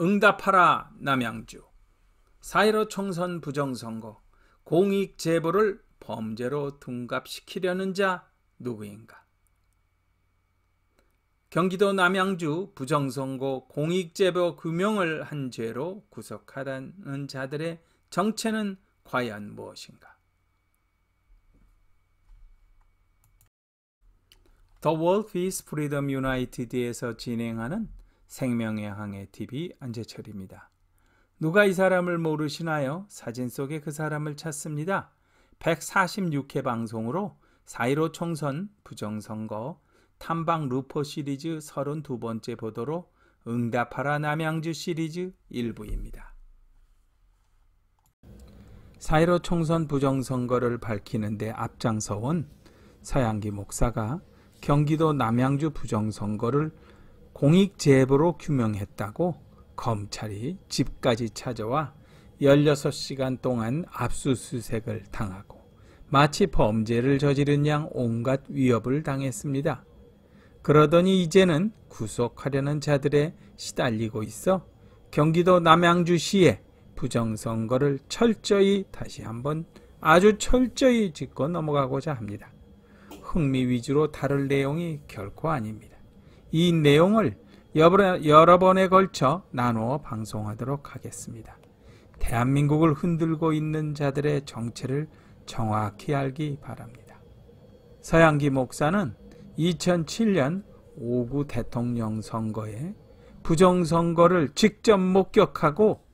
응답하라 남양주 사일오 총선 부정선거 공익 제보를 범죄로 둔갑시키려는 자 누구인가? 경기도 남양주 부정선거 공익 제보 규명을 한 죄로 구속하라는 자들의 정체는 과연 무엇인가? The World Peace 에서 진행하는 생명의 항해 TV 안재철입니다. 누가 이 사람을 모르시나요? 사진 속에 그 사람을 찾습니다. 146회 방송으로 4.15 총선 부정선거 탐방 루포 시리즈 32번째 보도로 응답하라 남양주 시리즈 1부입니다. 4.15 총선 부정선거를 밝히는데 앞장서온 서양기 목사가 경기도 남양주 부정선거를 공익제보로 규명했다고 검찰이 집까지 찾아와 16시간 동안 압수수색을 당하고 마치 범죄를 저지른 양 온갖 위협을 당했습니다. 그러더니 이제는 구속하려는 자들에 시달리고 있어 경기도 남양주시에 부정선거를 철저히 다시 한번 아주 철저히 짚고 넘어가고자 합니다. 흥미 위주로 다룰 내용이 결코 아닙니다. 이 내용을 여러 번에 걸쳐 나누어 방송하도록 하겠습니다. 대한민국을 흔들고 있는 자들의 정체를 정확히 알기 바랍니다. 서양기 목사는 2007년 5구 대통령 선거에 부정선거를 직접 목격하고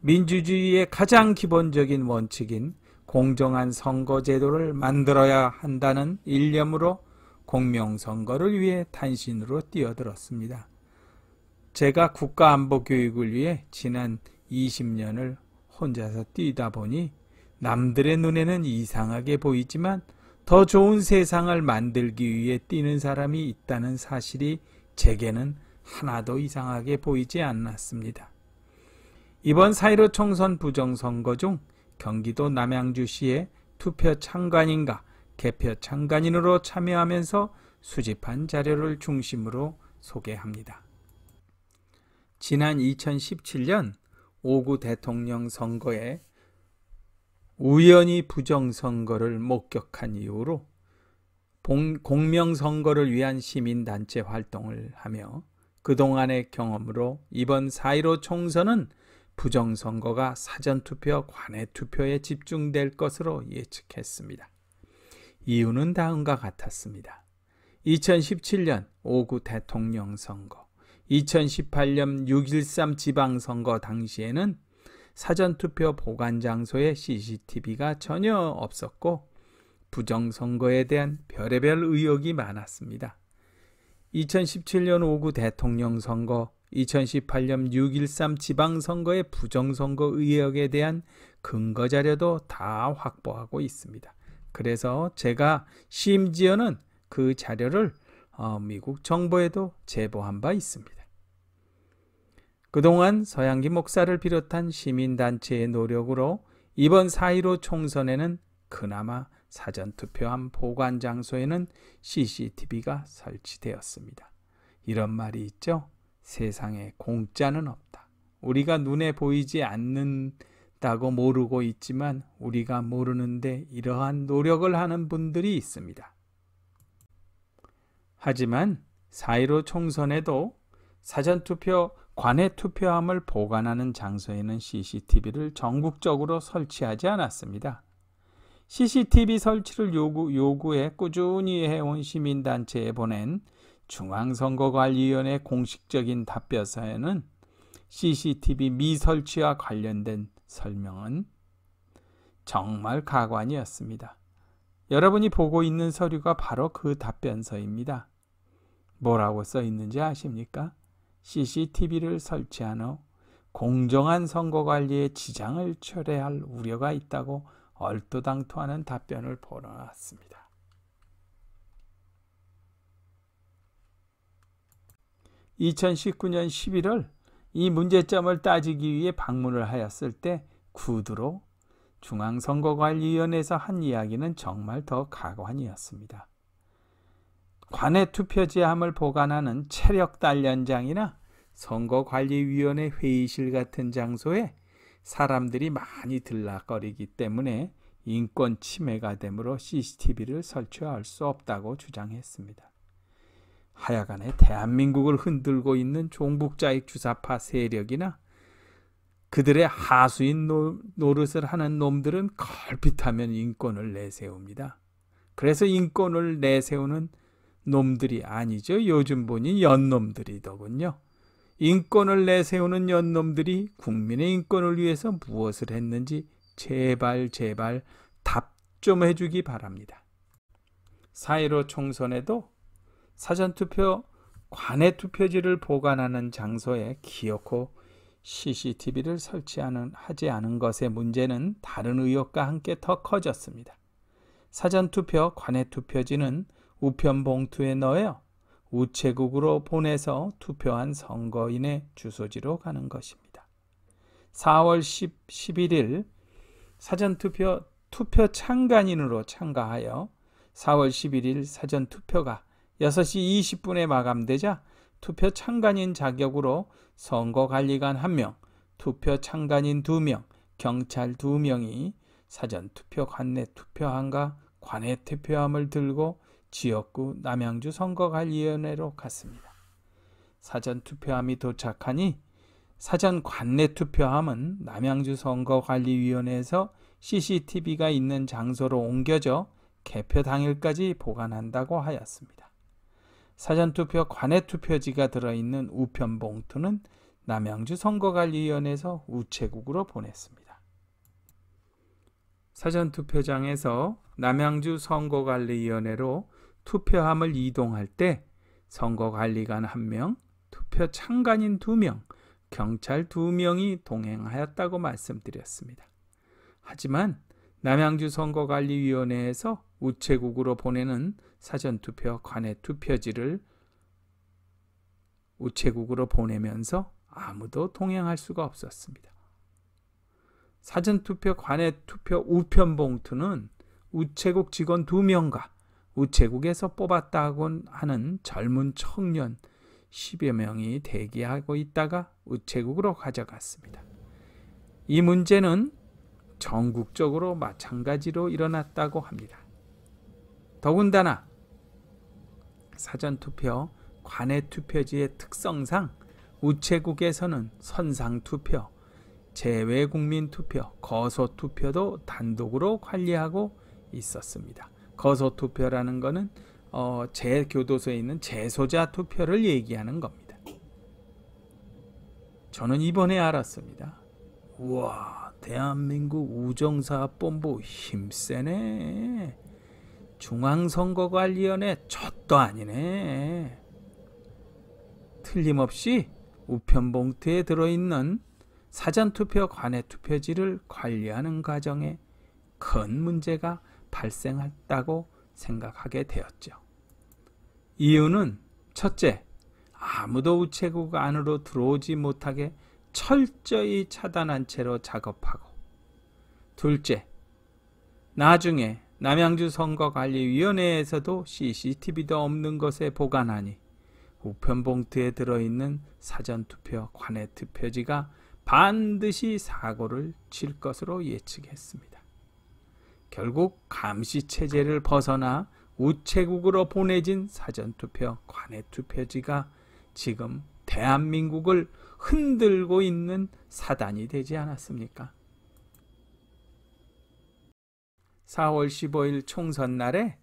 민주주의의 가장 기본적인 원칙인 공정한 선거제도를 만들어야 한다는 일념으로 공명선거를 위해 단신으로 뛰어들었습니다. 제가 국가안보교육을 위해 지난 20년을 혼자서 뛰다 보니 남들의 눈에는 이상하게 보이지만 더 좋은 세상을 만들기 위해 뛰는 사람이 있다는 사실이 제게는 하나도 이상하게 보이지 않았습니다. 이번 사이로 총선 부정선거 중 경기도 남양주시의 투표 참관인가 개표 참관인으로 참여하면서 수집한 자료를 중심으로 소개합니다. 지난 2017년 5구 대통령 선거에 우연히 부정선거를 목격한 이후로 공명선거를 위한 시민단체 활동을 하며 그동안의 경험으로 이번 4.15 총선은 부정선거가 사전투표, 관외투표에 집중될 것으로 예측했습니다. 이유는 다음과 같았습니다. 2017년 5구 대통령 선거, 2018년 6.13 지방선거 당시에는 사전투표 보관 장소에 CCTV가 전혀 없었고 부정선거에 대한 별의별 의혹이 많았습니다. 2017년 5구 대통령 선거, 2018년 6.13 지방선거의 부정선거 의혹에 대한 근거자료도 다 확보하고 있습니다. 그래서 제가 심지어는 그 자료를 어, 미국 정부에도 제보한 바 있습니다. 그동안 서양기 목사를 비롯한 시민단체의 노력으로 이번 4.15 총선에는 그나마 사전투표함 보관 장소에는 CCTV가 설치되었습니다. 이런 말이 있죠. 세상에 공짜는 없다. 우리가 눈에 보이지 않는 있다고 모르고 있지만 우리가 모르는데 이러한 노력을 하는 분들이 있습니다. 하지만 4.15 총선에도 사전투표, 관외투표함을 보관하는 장소에는 CCTV를 전국적으로 설치하지 않았습니다. CCTV 설치를 요구, 요구해 꾸준히 해온 시민단체에 보낸 중앙선거관리위원회 공식적인 답변서에는 CCTV 미설치와 관련된 설명은 정말 가관이었습니다. 여러분이 보고 있는 서류가 바로 그 답변서입니다. 뭐라고 써 있는지 아십니까? CCTV를 설치한 후 공정한 선거 관리에 지장을 초래할 우려가 있다고 얼토당토하는 답변을 보내왔습니다. 이천십구 년 11월 이 문제점을 따지기 위해 방문을 하였을 때 구두로 중앙선거관리위원회에서 한 이야기는 정말 더 가관이었습니다. 관내 투표지함을 보관하는 체력 단련장이나 선거관리위원회 회의실 같은 장소에 사람들이 많이 들락거리기 때문에 인권 침해가 되므로 CCTV를 설치할 수 없다고 주장했습니다. 하여간에 대한민국을 흔들고 있는 종북자익 주사파 세력이나 그들의 하수인 노릇을 하는 놈들은 걸핏하면 인권을 내세웁니다. 그래서 인권을 내세우는 놈들이 아니죠. 요즘 보니 연놈들이더군요. 인권을 내세우는 연놈들이 국민의 인권을 위해서 무엇을 했는지 제발 제발 답 좀 해주기 바랍니다. 사회로 총선에도 사전투표 관내 투표지를 보관하는 장소에 기어코 CCTV를 설치하는 하지 않은 것의 문제는 다른 의혹과 함께 더 커졌습니다. 사전투표 관내 투표지는 우편 봉투에 넣어 우체국으로 보내서 투표한 선거인의 주소지로 가는 것입니다. 4월 10, 11일 사전투표 투표 참관인으로 참가하여 4월 11일 사전투표가 6시 20분에 마감되자 투표 참관인 자격으로 선거관리관 1명, 투표 참관인 2명, 경찰 2명이 사전투표관 내 투표함과 관외 투표함을 들고 지역구 남양주 선거관리위원회로 갔습니다. 사전투표함이 도착하니 사전 관내 투표함은 남양주 선거관리위원회에서 CCTV가 있는 장소로 옮겨져 개표 당일까지 보관한다고 하였습니다. 사전투표 관외투표지가 들어있는 우편 봉투는 남양주 선거관리위원회에서 우체국으로 보냈습니다. 사전투표장에서 남양주 선거관리위원회로 투표함을 이동할 때 선거관리관 1명, 투표 참관인 2명, 경찰 2명이 동행하였다고 말씀드렸습니다. 하지만 남양주 선거관리위원회에서 우체국으로 보내는 사전투표 관외 투표지를 우체국으로 보내면서 아무도 동행할 수가 없었습니다. 사전투표 관외 투표 우편 봉투는 우체국 직원 2명과 우체국에서 뽑았다고 하는 젊은 청년 10여 명이 대기하고 있다가 우체국으로 가져갔습니다. 이 문제는 전국적으로 마찬가지로 일어났다고 합니다. 더군다나 사전투표, 관외투표지의 특성상 우체국에서는 선상투표, 재외국민투표, 거소투표도 단독으로 관리하고 있었습니다. 거소투표라는 것은 어, 제교도소에 있는 재소자 투표를 얘기하는 겁니다. 저는 이번에 알았습니다. 우와 대한민국 우정사본부 힘세네. 중앙선거관리위원회 젖도 아니네. 틀림없이 우편 봉투에 들어있는 사전투표 관해 투표지를 관리하는 과정에 큰 문제가 발생했다고 생각하게 되었죠. 이유는 첫째, 아무도 우체국 안으로 들어오지 못하게 철저히 차단한 채로 작업하고 둘째, 나중에 남양주 선거관리위원회에서도 CCTV도 없는 것에 보관하니 우편봉투에 들어있는 사전투표 관외투표지가 반드시 사고를 칠 것으로 예측했습니다. 결국 감시체제를 벗어나 우체국으로 보내진 사전투표 관외투표지가 지금 대한민국을 흔들고 있는 사단이 되지 않았습니까? 4월 15일 총선 날에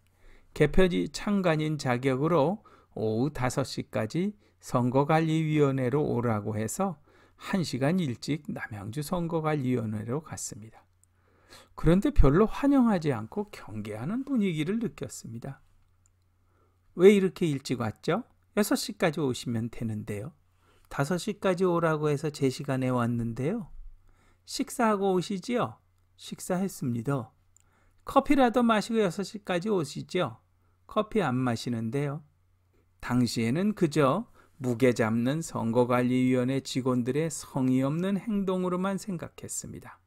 개표지 참관인 자격으로 오후 5시까지 선거관리위원회로 오라고 해서 1시간 일찍 남양주 선거관리위원회로 갔습니다. 그런데 별로 환영하지 않고 경계하는 분위기를 느꼈습니다. 왜 이렇게 일찍 왔죠? 6시까지 오시면 되는데요. 5시까지 오라고 해서 제 시간에 왔는데요. 식사하고 오시지요? 식사했습니다. 커피라도 마시고 6시까지 오시죠. 커피 안 마시는데요. 당시에는 그저 무게 잡는 선거관리위원회 직원들의 성의 없는 행동으로만 생각했습니다.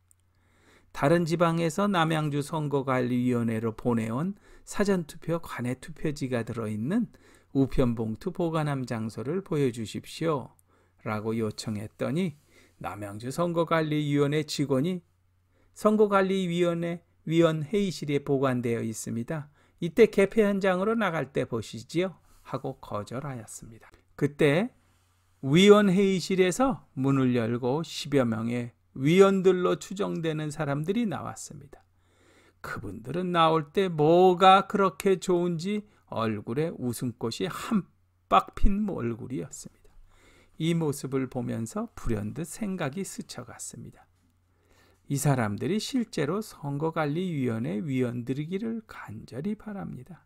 다른 지방에서 남양주 선거관리위원회로 보내온 사전투표 관외 투표지가 들어있는 우편봉투 보관함 장소를 보여주십시오. 라고 요청했더니 남양주 선거관리위원회 직원이 선거관리위원회 위원 회의실에 보관되어 있습니다. 이때 개표 현장으로 나갈 때 보시지요. 하고 거절하였습니다. 그때 위원회의실에서 문을 열고 10여 명의 위원들로 추정되는 사람들이 나왔습니다. 그분들은 나올 때 뭐가 그렇게 좋은지 얼굴에 웃음꽃이 한빡 핀 얼굴이었습니다. 이 모습을 보면서 불현듯 생각이 스쳐갔습니다. 이 사람들이 실제로 선거관리위원회 위원들이기를 간절히 바랍니다.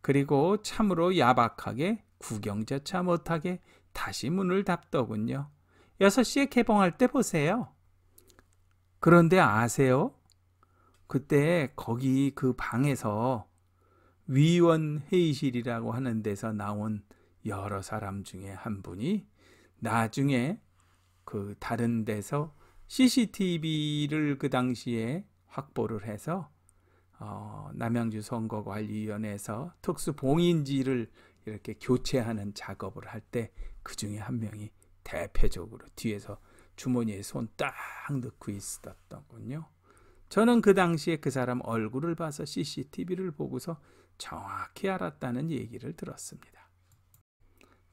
그리고 참으로 야박하게 구경조차 못하게 다시 문을 닫더군요. 6시에 개봉할 때 보세요. 그런데 아세요? 그때 거기 그 방에서 위원회의실이라고 하는 데서 나온 여러 사람 중에 한 분이 나중에 그 다른 데서 CCTV를 그 당시에 확보를 해서 어, 남양주 선거관리위원회에서 특수 봉인지를 이렇게 교체하는 작업을 할 때 그 중에 한 명이 대표적으로 뒤에서 주머니에 손 딱 넣고 있었던군요. 저는 그 당시에 그 사람 얼굴을 봐서 CCTV를 보고서 정확히 알았다는 얘기를 들었습니다.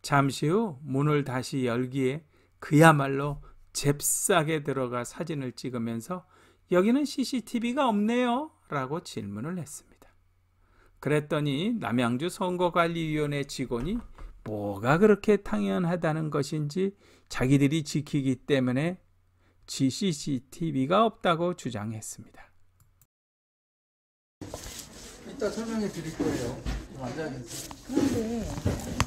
잠시 후 문을 다시 열기에 그야말로 잽싸게 들어가 사진을 찍으면서 여기는 CCTV가 없네요. 라고 질문을 했습니다. 그랬더니 남양주 선거관리위원회 직원이 뭐가 그렇게 당연하다는 것인지 자기들이 지키기 때문에 CCTV가 없다고 주장했습니다. 이따 설명해 드릴 거예요. 그런데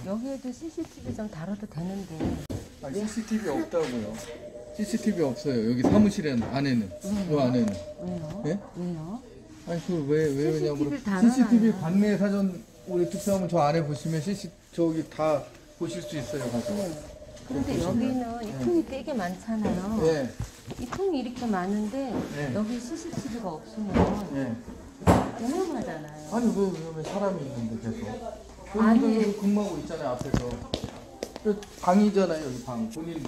여기에도 CCTV 좀 다뤄도 되는데 아 CCTV 없다고요. CCTV 없어요. 여기 사무실에 안에는. 왜요? 요 안에는. 왜요? 네? 왜요? 아니 그 왜, 왜 왜냐고. 다 CCTV 관내 사전 우리 특사하면 저 안에 보시면 CC t v 저기 다 보실 수 있어요. 가서. 네. 그런데 여기는 이 통이 되게 많잖아요. 예. 예. 이 통이 이렇게 많은데 네. 여기 CCTV가 없으면 예. 위험하잖아요. 아니 왜, 왜, 면 사람이 있는데 계속. 아니. 그분 근무하고 있잖아요 앞에서. 그 방이잖아요 여기 방. 본인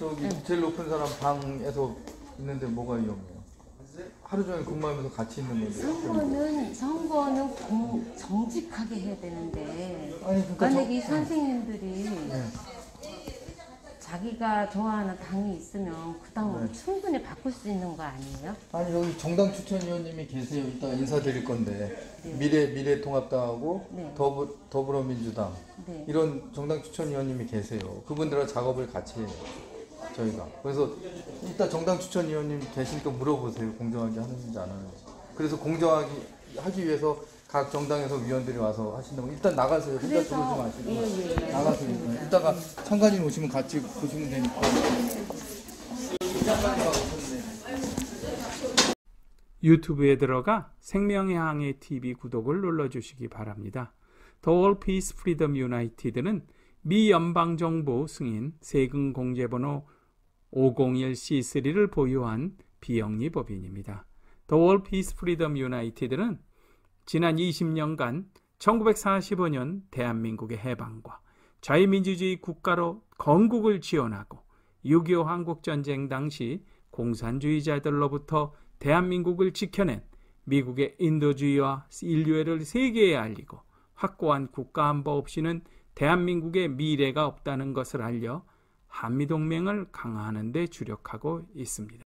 저기 네. 제일 높은 사람 방에서 있는데 뭐가 위험해요? 하루 종일 근무하면서 같이 있는 건데. 선거는 선거는 공, 정직하게 해야 되는데 그러니까 만약 저- 이 선생님들이 네. 자기가 좋아하는 당이 있으면 그 당으로 네. 충분히 바꿀 수 있는 거 아니에요? 아니 여기 정당 추천 위원님이 계세요. 이따 인사드릴 건데 네. 미래 미래통합당하고 네. 더불 더불어민주당 네. 이런 정당 추천 위원님이 계세요. 그분들하고 작업을 같이 해요. 저희가. 그래서 일단 정당 추천 위원님 계시니까 물어보세요. 공정하게 하는지 안 하는지. 그래서 공정하게 하기 위해서 각 정당에서 위원들이 와서 하신다고 일단 나가세요. 혼자 그래서- 들어오지 마시고 예, 예. 예. 나가세요. 알겠 이따가 참관인 오시면 같이 보시면 되니까. 유튜브에 들어가 생명의 항해 TV 구독을 눌러주시기 바랍니다. The All Peace Freedom United는 미 연방정부 승인 세금공제번호 501C3를 보유한 비영리 법인입니다. The World Peace Freedom United는 지난 20년간 1945년 대한민국의 해방과 자유민주주의 국가로 건국을 지원하고 6.25 한국전쟁 당시 공산주의자들로부터 대한민국을 지켜낸 미국의 인도주의와 인류애를 세계에 알리고 확고한 국가안보 없이는 대한민국의 미래가 없다는 것을 알려 한미동맹을 강화하는 데 주력하고 있습니다.